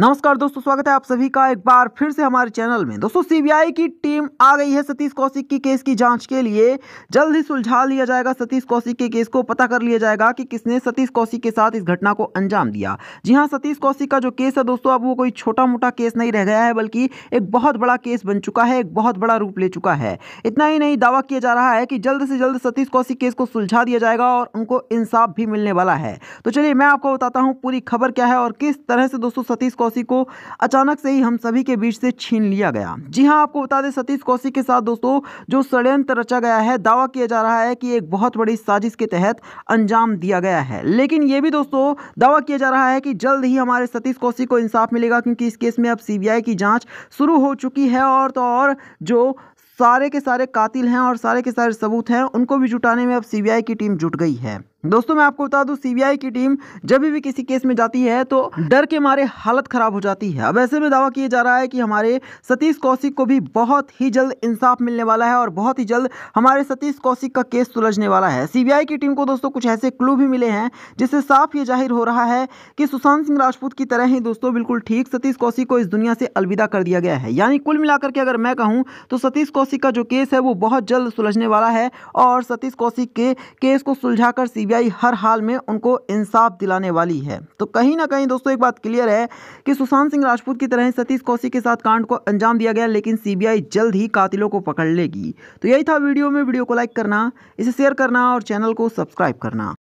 नमस्कार दोस्तों स्वागत है आप सभी का एक बार फिर से हमारे चैनल में दोस्तों सीबीआई की टीम आ गई है सतीश कौशिक की केस की जांच के लिए जल्द ही सुलझा लिया जाएगा सतीश कौशिक के केस को पता कर लिया जाएगा कि किसने सतीश कौशिक के साथ इस घटना को अंजाम दिया जी हां सतीश कौशिक का जो केस है दोस्तों अब वो कोई छोटा मोटा केस नहीं रह गया है बल्कि एक बहुत बड़ा केस बन चुका है एक बहुत बड़ा रूप ले चुका है इतना ही नहीं दावा किया जा रहा है कि जल्द से जल्द सतीश कौशिक केस को सुलझा दिया जाएगा और उनको इंसाफ भी मिलने वाला है तो चलिए मैं आपको बताता हूँ पूरी खबर क्या है और किस तरह से दोस्तों सतीश कौशिक को अचानक से ही हम सभी के बीच से छीन लिया गया जी हाँ आपको बता दें सतीश कौशिक के साथ दोस्तों जो षड्यंत्र रचा गया है दावा किया जा रहा है कि एक बहुत बड़ी साजिश के तहत अंजाम दिया गया है लेकिन ये भी दोस्तों दावा किया जा रहा है कि जल्द ही हमारे सतीश कौशिक को इंसाफ मिलेगा क्योंकि इस केस में अब सीबीआई की जांच शुरू हो चुकी है और तो और जो सारे के सारे कातिल हैं और सारे के सारे सबूत हैं उनको भी जुटाने में अब सीबीआई की टीम जुट गई है दोस्तों मैं आपको बता दूं सीबीआई की टीम जब भी किसी केस में जाती है तो डर के मारे हालत खराब हो जाती है अब ऐसे में दावा किया जा रहा है कि हमारे सतीश कौशिक को भी बहुत ही जल्द इंसाफ मिलने वाला है और बहुत ही जल्द हमारे सतीश कौशिक का केस सुलझने वाला है सीबीआई की टीम को दोस्तों कुछ ऐसे क्लू भी मिले हैं जिससे साफ ये जाहिर हो रहा है कि सुशांत सिंह राजपूत की तरह ही दोस्तों बिल्कुल ठीक सतीश कौशिक को इस दुनिया से अलविदा कर दिया गया है यानी कुल मिलाकर के अगर मैं कहूँ तो सतीश कौशिक का जो केस है वो बहुत जल्द सुलझने वाला है और सतीश कौशिक के केस को सुलझाकर सीबीआई सीबीआई हर हाल में उनको इंसाफ दिलाने वाली है तो कहीं ना कहीं दोस्तों एक बात क्लियर है कि सुशांत सिंह राजपूत की तरह सतीश कौशिक के साथ कांड को अंजाम दिया गया लेकिन सीबीआई जल्द ही कातिलों को पकड़ लेगी तो यही था वीडियो में वीडियो को लाइक करना इसे शेयर करना और चैनल को सब्सक्राइब करना